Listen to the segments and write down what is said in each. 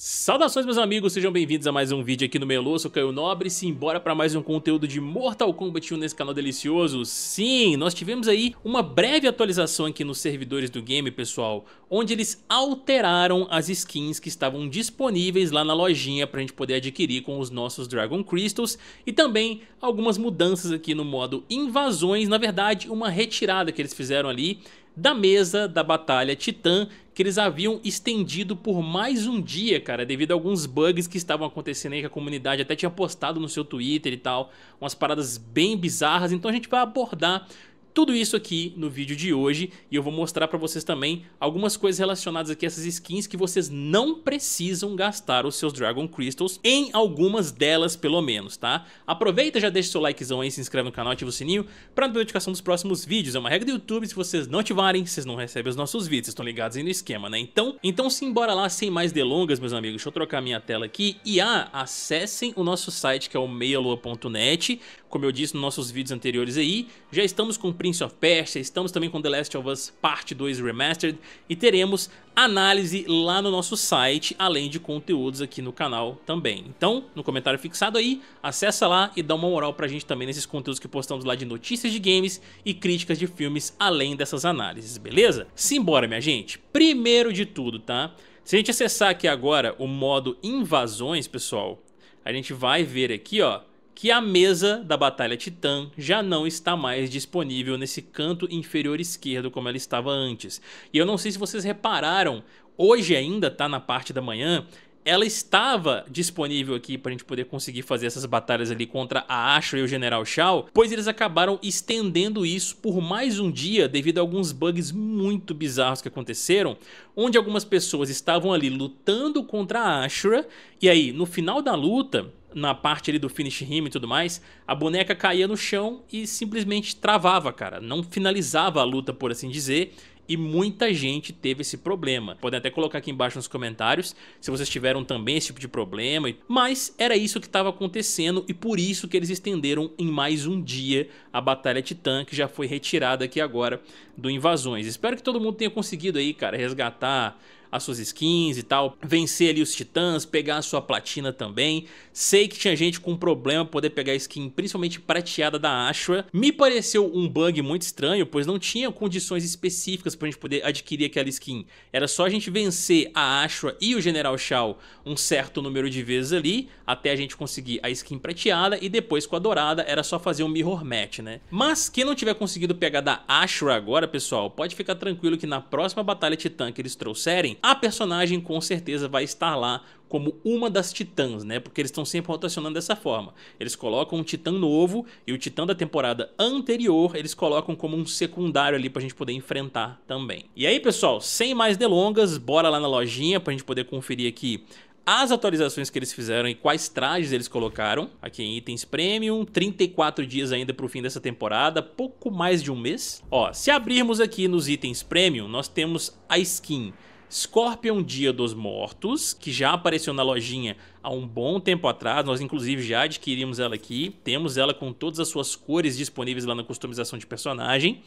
Saudações meus amigos, sejam bem-vindos a mais um vídeo aqui no Melô, sou Caio Nobre Se embora para mais um conteúdo de Mortal Kombat 1 nesse canal delicioso. Sim, nós tivemos aí uma breve atualização aqui nos servidores do game, pessoal, onde eles alteraram as skins que estavam disponíveis lá na lojinha para a gente poder adquirir com os nossos Dragon Crystals e também algumas mudanças aqui no modo invasões, na verdade uma retirada que eles fizeram ali da mesa da batalha Titã que eles haviam estendido por mais um dia, cara, devido a alguns bugs que estavam acontecendo aí, que a comunidade até tinha postado no seu Twitter e tal, umas paradas bem bizarras, então a gente vai abordar tudo isso aqui no vídeo de hoje e eu vou mostrar para vocês também algumas coisas relacionadas aqui a essas skins que vocês não precisam gastar os seus Dragon Crystals em algumas delas pelo menos, tá? Aproveita, já deixa seu likezão aí, se inscreve no canal, ativa o sininho para não perder notificação dos próximos vídeos. É uma regra do YouTube, se vocês não ativarem, vocês não recebem os nossos vídeos, vocês estão ligados aí no esquema, né? Então, então sim, bora lá, sem mais delongas, meus amigos. Deixa eu trocar minha tela aqui e ah, acessem o nosso site que é o meialua.net. Como eu disse nos nossos vídeos anteriores aí, já estamos cumprindo Prince of Persia, estamos também com The Last of Us Parte 2 Remastered e teremos análise lá no nosso site, além de conteúdos aqui no canal também. Então, no comentário fixado aí, acessa lá e dá uma moral pra gente também nesses conteúdos que postamos lá de notícias de games e críticas de filmes, além dessas análises, beleza? Simbora, minha gente! Primeiro de tudo, tá? Se a gente acessar aqui agora o modo invasões, pessoal, a gente vai ver aqui, ó, que a mesa da Batalha Titã já não está mais disponível nesse canto inferior esquerdo como ela estava antes. E eu não sei se vocês repararam, hoje ainda tá na parte da manhã, ela estava disponível aqui para a gente poder conseguir fazer essas batalhas ali contra a Ashura e o General Shao, pois eles acabaram estendendo isso por mais um dia devido a alguns bugs muito bizarros que aconteceram, onde algumas pessoas estavam ali lutando contra a Ashura, e aí no final da luta na parte ali do finish him e tudo mais, a boneca caía no chão e simplesmente travava, cara. Não finalizava a luta, por assim dizer. E muita gente teve esse problema. Podem até colocar aqui embaixo nos comentários se vocês tiveram também esse tipo de problema. Mas era isso que estava acontecendo e por isso que eles estenderam em mais um dia a Batalha Titã, que já foi retirada aqui agora do Invasões. Espero que todo mundo tenha conseguido aí, cara, resgatar as suas skins e tal, vencer ali os titãs, pegar a sua platina também. Sei que tinha gente com problema poder pegar a skin, principalmente prateada da Ashura. Me pareceu um bug muito estranho, pois não tinha condições específicas pra gente poder adquirir aquela skin. Era só a gente vencer a Ashura e o General Shao um certo número de vezes ali, até a gente conseguir a skin prateada e depois com a dourada era só fazer um mirror match, né? Mas quem não tiver conseguido pegar da Ashura agora, pessoal, pode ficar tranquilo que na próxima batalha titã que eles trouxerem, a personagem com certeza vai estar lá como uma das titãs, né? Porque eles estão sempre rotacionando dessa forma. Eles colocam um titã novo e o titã da temporada anterior eles colocam como um secundário ali pra gente poder enfrentar também. E aí, pessoal, sem mais delongas, bora lá na lojinha pra gente poder conferir aqui as atualizações que eles fizeram e quais trajes eles colocaram aqui em itens premium, 34 dias ainda para o fim dessa temporada, pouco mais de um mês. Ó, se abrirmos aqui nos itens premium, nós temos a skin Scorpion Dia dos Mortos, que já apareceu na lojinha há um bom tempo atrás, nós inclusive já adquirimos ela aqui, temos ela com todas as suas cores disponíveis lá na customização de personagem.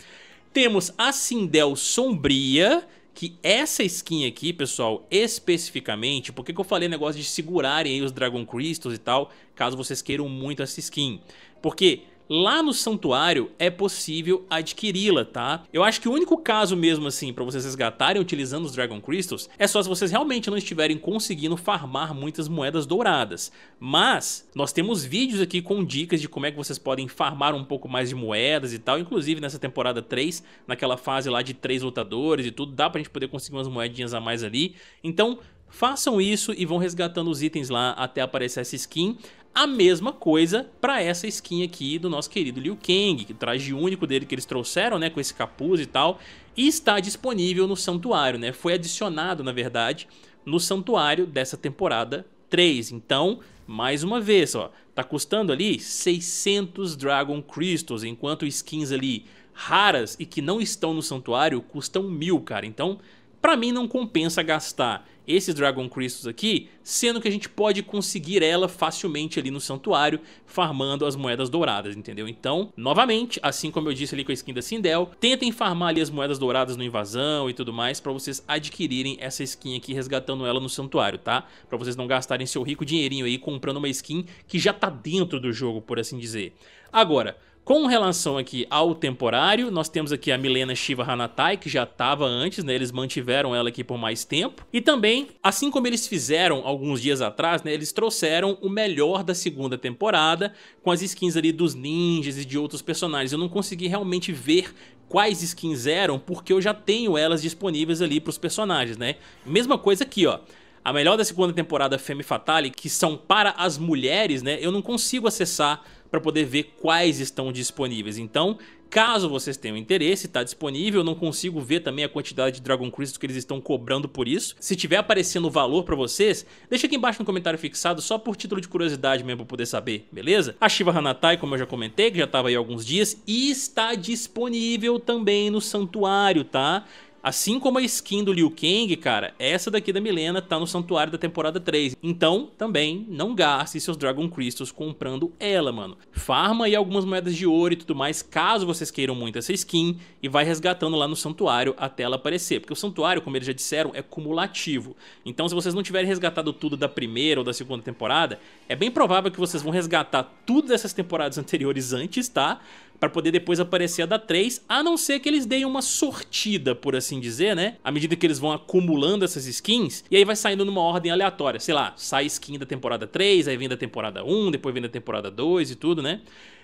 Temos a Sindel Sombria, que essa skin aqui, pessoal, especificamente, porque que eu falei negócio de segurarem aí os Dragon Crystals e tal, caso vocês queiram muito essa skin? Porque lá no santuário é possível adquiri-la, tá? Eu acho que o único caso mesmo assim para vocês resgatarem utilizando os Dragon Crystals é só se vocês realmente não estiverem conseguindo farmar muitas moedas douradas. Mas nós temos vídeos aqui com dicas de como é que vocês podem farmar um pouco mais de moedas e tal, inclusive nessa temporada 3, naquela fase lá de 3 lutadores e tudo, dá pra gente poder conseguir umas moedinhas a mais ali. Então, Façam isso e vão resgatando os itens lá até aparecer essa skin. A mesma coisa para essa skin aqui do nosso querido Liu Kang, que traje único dele que eles trouxeram, né, com esse capuz e tal, e está disponível no santuário, né? Foi adicionado, na verdade, no santuário dessa temporada 3. Então, mais uma vez, ó, tá custando ali 600 Dragon Crystals, enquanto skins ali raras e que não estão no santuário custam mil, cara. Então, para mim não compensa gastar esses Dragon Crystals aqui, sendo que a gente pode conseguir ela facilmente ali no santuário, farmando as moedas douradas, entendeu? Então, novamente, assim como eu disse ali com a skin da Sindel, tentem farmar ali as moedas douradas no invasão e tudo mais para vocês adquirirem essa skin aqui, resgatando ela no santuário, tá? Para vocês não gastarem seu rico dinheirinho aí comprando uma skin que já tá dentro do jogo, por assim dizer. Agora, com relação aqui ao temporário, nós temos aqui a Milena Shiva Hanatai, que já estava antes, né? Eles mantiveram ela aqui por mais tempo. E também, assim como eles fizeram alguns dias atrás, né? Eles trouxeram o melhor da segunda temporada, com as skins ali dos ninjas e de outros personagens. Eu não consegui realmente ver quais skins eram, porque eu já tenho elas disponíveis ali para os personagens, né? Mesma coisa aqui, ó a melhor da segunda temporada Femme Fatale, que são para as mulheres, né? Eu não consigo acessar para poder ver quais estão disponíveis. Então, caso vocês tenham interesse, está disponível. Eu não consigo ver também a quantidade de Dragon Crystal que eles estão cobrando por isso. Se tiver aparecendo o valor para vocês, deixa aqui embaixo no comentário fixado, só por título de curiosidade mesmo para poder saber, beleza? A Shiva Hanatai, como eu já comentei, que já estava aí há alguns dias, e está disponível também no Santuário, tá? Assim como a skin do Liu Kang, cara, essa daqui da Milena tá no santuário da temporada 3. Então, também, não gaste seus Dragon Crystals comprando ela, mano. Farma aí algumas moedas de ouro e tudo mais, caso vocês queiram muito essa skin, e vai resgatando lá no santuário até ela aparecer. Porque o santuário, como eles já disseram, é cumulativo. Então, se vocês não tiverem resgatado tudo da primeira ou da segunda temporada, é bem provável que vocês vão resgatar tudo dessas temporadas anteriores antes, tá? Pra poder depois aparecer a da 3, a não ser que eles deem uma sortida, por assim assim dizer, né? À medida que eles vão acumulando essas skins, e aí vai saindo numa ordem aleatória. Sei lá, sai skin da temporada 3, aí vem da temporada 1, depois vem da temporada 2 e tudo, né?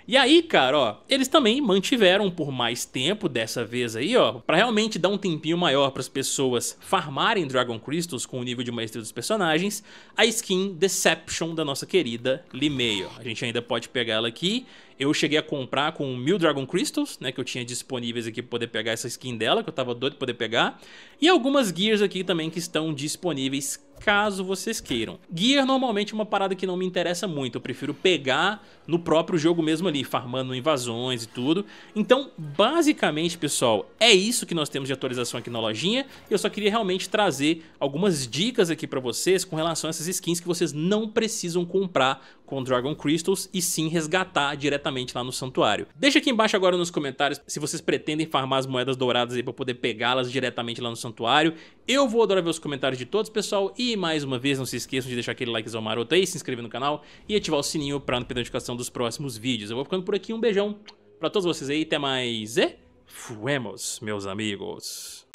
E aí, cara, ó, eles também mantiveram por mais tempo dessa vez aí, ó, para realmente dar um tempinho maior para as pessoas farmarem Dragon Crystals com o nível de maestria dos personagens, a skin Deception da nossa querida Limeio. A gente ainda pode pegar ela aqui. Eu cheguei a comprar com mil Dragon Crystals, né, que eu tinha disponíveis aqui pra poder pegar essa skin dela, que eu tava doido pra poder pegar. E algumas gears aqui também que estão disponíveis caso vocês queiram. Gear normalmente é uma parada que não me interessa muito, eu prefiro pegar no próprio jogo mesmo ali, farmando invasões e tudo. Então, basicamente, pessoal, é isso que nós temos de atualização aqui na lojinha. Eu só queria realmente trazer algumas dicas aqui pra vocês com relação a essas skins que vocês não precisam comprar com Dragon Crystals e sim resgatar diretamente lá no santuário. Deixa aqui embaixo agora nos comentários se vocês pretendem farmar as moedas douradas aí para poder pegá-las diretamente lá no santuário. Eu vou adorar ver os comentários de todos, pessoal, e mais uma vez não se esqueçam de deixar aquele likezão maroto aí, se inscrever no canal e ativar o sininho para não perder notificação dos próximos vídeos. Eu vou ficando por aqui, um beijão para todos vocês aí, até mais e fuemos, meus amigos.